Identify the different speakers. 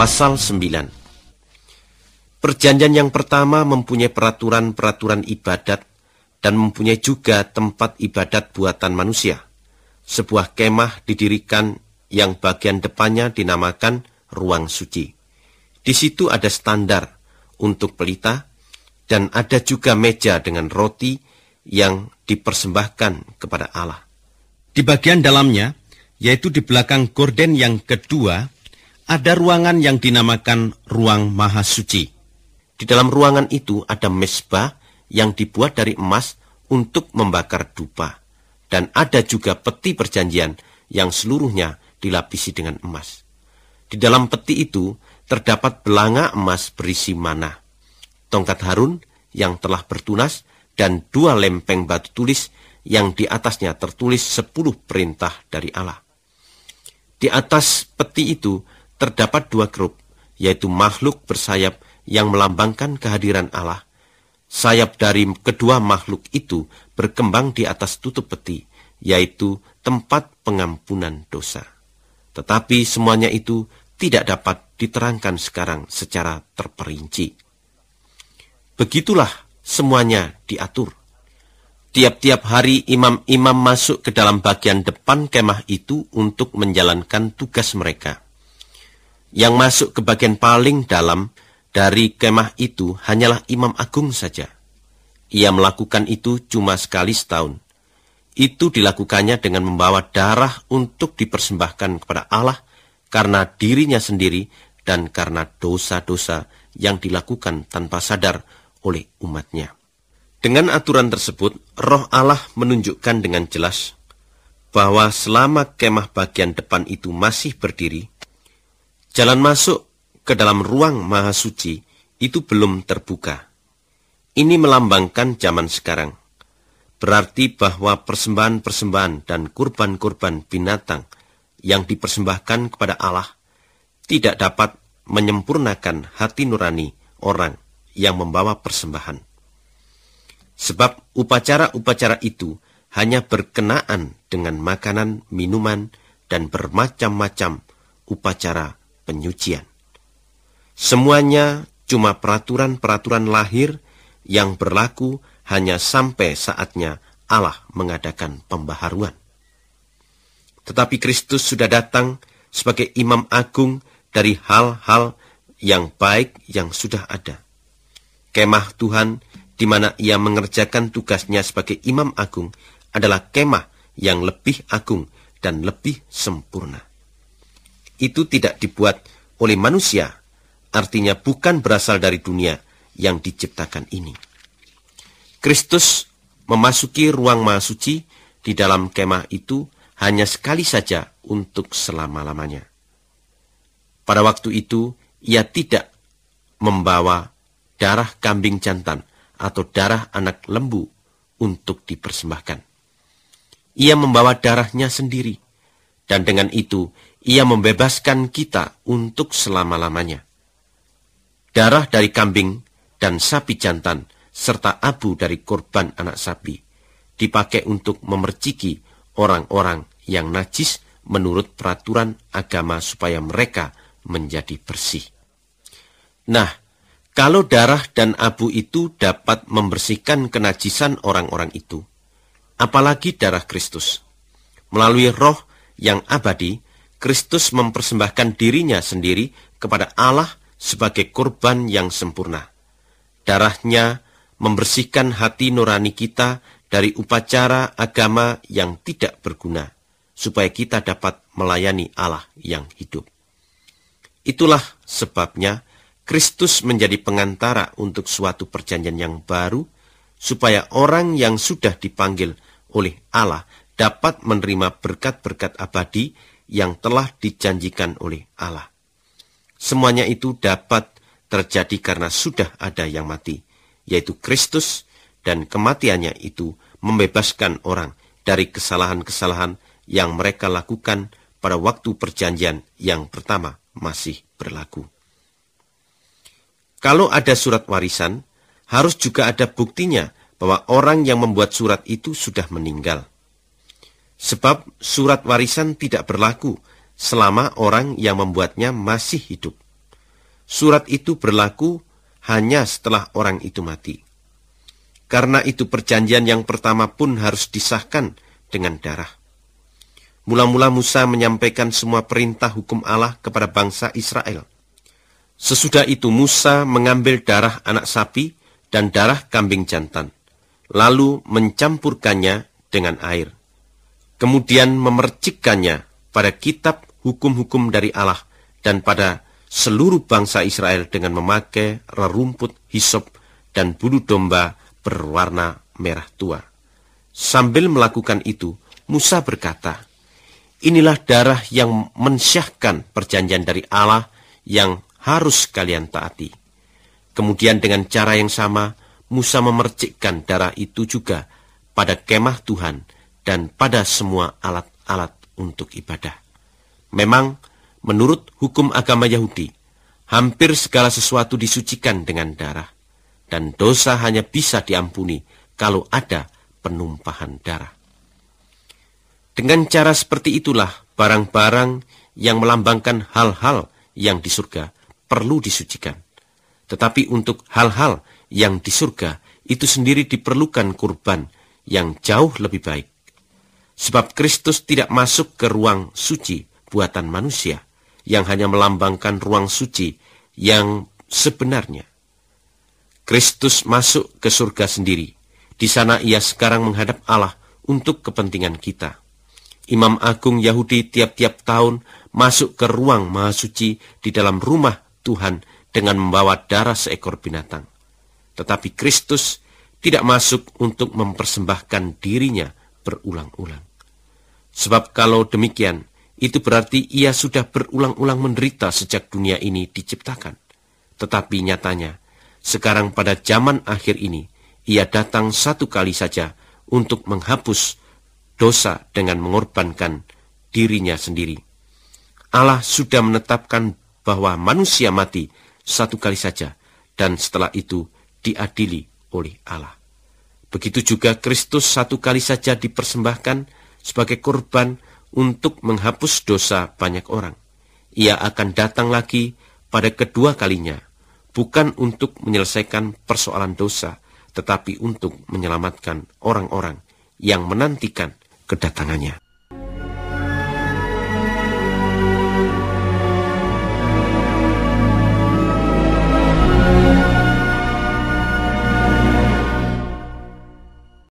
Speaker 1: Pasal 9 Perjanjian yang pertama mempunyai peraturan-peraturan ibadat dan mempunyai juga tempat ibadat buatan manusia. Sebuah kemah didirikan yang bagian depannya dinamakan ruang suci. Di situ ada standar untuk pelita dan ada juga meja dengan roti yang dipersembahkan kepada Allah. Di bagian dalamnya, yaitu di belakang gorden yang kedua, ada ruangan yang dinamakan ruang maha suci. Di dalam ruangan itu ada mesbah yang dibuat dari emas untuk membakar dupa. Dan ada juga peti perjanjian yang seluruhnya dilapisi dengan emas. Di dalam peti itu terdapat belanga emas berisi mana, tongkat Harun yang telah bertunas, dan dua lempeng batu tulis yang di atasnya tertulis sepuluh perintah dari Allah. Di atas peti itu terdapat dua grup, yaitu makhluk bersayap yang melambangkan kehadiran Allah. Sayap dari kedua makhluk itu berkembang di atas tutup peti, yaitu tempat pengampunan dosa. Tetapi semuanya itu tidak dapat diterangkan sekarang secara terperinci. Begitulah semuanya diatur. Tiap-tiap hari imam-imam masuk ke dalam bagian depan kemah itu untuk menjalankan tugas mereka. Yang masuk ke bagian paling dalam dari kemah itu hanyalah Imam Agung saja. Ia melakukan itu cuma sekali setahun. Itu dilakukannya dengan membawa darah untuk dipersembahkan kepada Allah karena dirinya sendiri dan karena dosa-dosa yang dilakukan tanpa sadar oleh umatnya. Dengan aturan tersebut, roh Allah menunjukkan dengan jelas bahwa selama kemah bagian depan itu masih berdiri, Jalan masuk ke dalam ruang maha suci itu belum terbuka. Ini melambangkan zaman sekarang. Berarti bahwa persembahan-persembahan dan kurban-kurban binatang yang dipersembahkan kepada Allah tidak dapat menyempurnakan hati nurani orang yang membawa persembahan. Sebab upacara-upacara itu hanya berkenaan dengan makanan, minuman, dan bermacam-macam upacara penyucian. Semuanya cuma peraturan-peraturan lahir yang berlaku hanya sampai saatnya Allah mengadakan pembaharuan. Tetapi Kristus sudah datang sebagai imam agung dari hal-hal yang baik yang sudah ada. Kemah Tuhan di mana ia mengerjakan tugasnya sebagai imam agung adalah kemah yang lebih agung dan lebih sempurna itu tidak dibuat oleh manusia, artinya bukan berasal dari dunia yang diciptakan ini. Kristus memasuki ruang maha suci di dalam kemah itu hanya sekali saja untuk selama-lamanya. Pada waktu itu, ia tidak membawa darah kambing jantan atau darah anak lembu untuk dipersembahkan. Ia membawa darahnya sendiri, dan dengan itu ia membebaskan kita untuk selama-lamanya. Darah dari kambing dan sapi jantan, serta abu dari korban anak sapi, dipakai untuk memerciki orang-orang yang najis menurut peraturan agama supaya mereka menjadi bersih. Nah, kalau darah dan abu itu dapat membersihkan kenajisan orang-orang itu, apalagi darah Kristus. Melalui roh yang abadi, Kristus mempersembahkan dirinya sendiri kepada Allah sebagai korban yang sempurna. Darahnya membersihkan hati nurani kita dari upacara agama yang tidak berguna, supaya kita dapat melayani Allah yang hidup. Itulah sebabnya Kristus menjadi pengantara untuk suatu perjanjian yang baru, supaya orang yang sudah dipanggil oleh Allah dapat menerima berkat-berkat abadi yang telah dijanjikan oleh Allah. Semuanya itu dapat terjadi karena sudah ada yang mati, yaitu Kristus, dan kematiannya itu membebaskan orang dari kesalahan-kesalahan yang mereka lakukan pada waktu perjanjian yang pertama masih berlaku. Kalau ada surat warisan, harus juga ada buktinya bahwa orang yang membuat surat itu sudah meninggal. Sebab surat warisan tidak berlaku selama orang yang membuatnya masih hidup. Surat itu berlaku hanya setelah orang itu mati. Karena itu perjanjian yang pertama pun harus disahkan dengan darah. Mula-mula Musa menyampaikan semua perintah hukum Allah kepada bangsa Israel. Sesudah itu Musa mengambil darah anak sapi dan darah kambing jantan, lalu mencampurkannya dengan air kemudian memercikkannya pada kitab hukum-hukum dari Allah dan pada seluruh bangsa Israel dengan memakai rerumput hisop dan bulu domba berwarna merah tua. Sambil melakukan itu, Musa berkata, Inilah darah yang mensyahkan perjanjian dari Allah yang harus kalian taati. Kemudian dengan cara yang sama, Musa memercikkan darah itu juga pada kemah Tuhan, dan pada semua alat-alat untuk ibadah. Memang, menurut hukum agama Yahudi, hampir segala sesuatu disucikan dengan darah, dan dosa hanya bisa diampuni kalau ada penumpahan darah. Dengan cara seperti itulah barang-barang yang melambangkan hal-hal yang di surga perlu disucikan. Tetapi untuk hal-hal yang di surga itu sendiri diperlukan kurban yang jauh lebih baik. Sebab Kristus tidak masuk ke ruang suci buatan manusia yang hanya melambangkan ruang suci yang sebenarnya. Kristus masuk ke surga sendiri. Di sana ia sekarang menghadap Allah untuk kepentingan kita. Imam Agung Yahudi tiap-tiap tahun masuk ke ruang maha suci di dalam rumah Tuhan dengan membawa darah seekor binatang. Tetapi Kristus tidak masuk untuk mempersembahkan dirinya berulang-ulang. Sebab kalau demikian, itu berarti ia sudah berulang-ulang menderita sejak dunia ini diciptakan. Tetapi nyatanya, sekarang pada zaman akhir ini, ia datang satu kali saja untuk menghapus dosa dengan mengorbankan dirinya sendiri. Allah sudah menetapkan bahwa manusia mati satu kali saja dan setelah itu diadili oleh Allah. Begitu juga Kristus satu kali saja dipersembahkan sebagai korban untuk menghapus dosa banyak orang. Ia akan datang lagi pada kedua kalinya, bukan untuk menyelesaikan persoalan dosa, tetapi untuk menyelamatkan orang-orang yang menantikan kedatangannya.